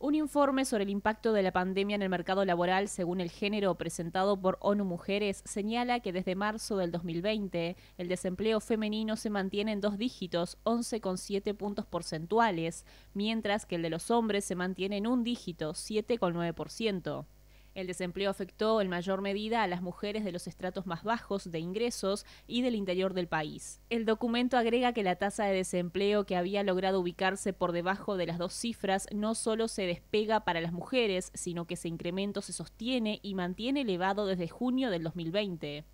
un informe sobre el impacto de la pandemia en el mercado laboral según el género presentado por ONU Mujeres señala que desde marzo del 2020 el desempleo femenino se mantiene en dos dígitos, 11,7 puntos porcentuales, mientras que el de los hombres se mantiene en un dígito, 7,9%. El desempleo afectó en mayor medida a las mujeres de los estratos más bajos de ingresos y del interior del país. El documento agrega que la tasa de desempleo que había logrado ubicarse por debajo de las dos cifras no solo se despega para las mujeres, sino que ese incremento se sostiene y mantiene elevado desde junio del 2020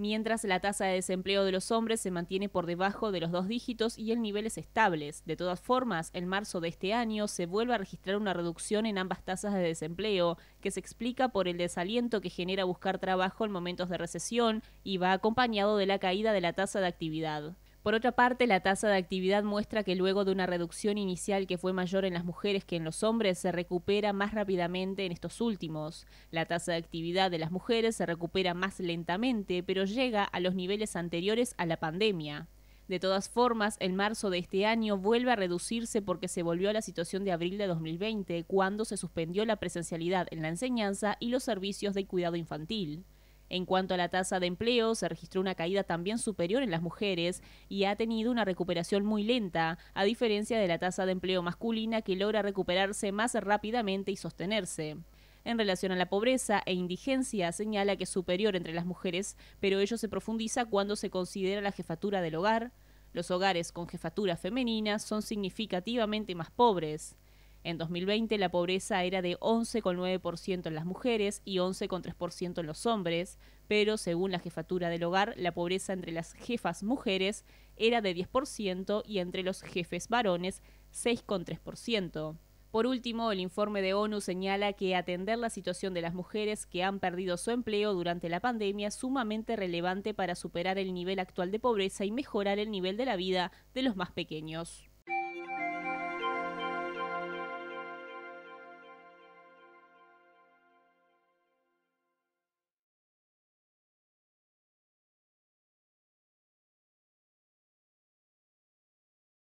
mientras la tasa de desempleo de los hombres se mantiene por debajo de los dos dígitos y el nivel es estable. De todas formas, en marzo de este año se vuelve a registrar una reducción en ambas tasas de desempleo, que se explica por el desaliento que genera buscar trabajo en momentos de recesión y va acompañado de la caída de la tasa de actividad. Por otra parte, la tasa de actividad muestra que luego de una reducción inicial que fue mayor en las mujeres que en los hombres, se recupera más rápidamente en estos últimos. La tasa de actividad de las mujeres se recupera más lentamente, pero llega a los niveles anteriores a la pandemia. De todas formas, en marzo de este año vuelve a reducirse porque se volvió a la situación de abril de 2020, cuando se suspendió la presencialidad en la enseñanza y los servicios de cuidado infantil. En cuanto a la tasa de empleo, se registró una caída también superior en las mujeres y ha tenido una recuperación muy lenta, a diferencia de la tasa de empleo masculina que logra recuperarse más rápidamente y sostenerse. En relación a la pobreza e indigencia, señala que es superior entre las mujeres, pero ello se profundiza cuando se considera la jefatura del hogar. Los hogares con jefatura femenina son significativamente más pobres. En 2020 la pobreza era de 11,9% en las mujeres y 11,3% en los hombres, pero según la jefatura del hogar, la pobreza entre las jefas mujeres era de 10% y entre los jefes varones 6,3%. Por último, el informe de ONU señala que atender la situación de las mujeres que han perdido su empleo durante la pandemia es sumamente relevante para superar el nivel actual de pobreza y mejorar el nivel de la vida de los más pequeños.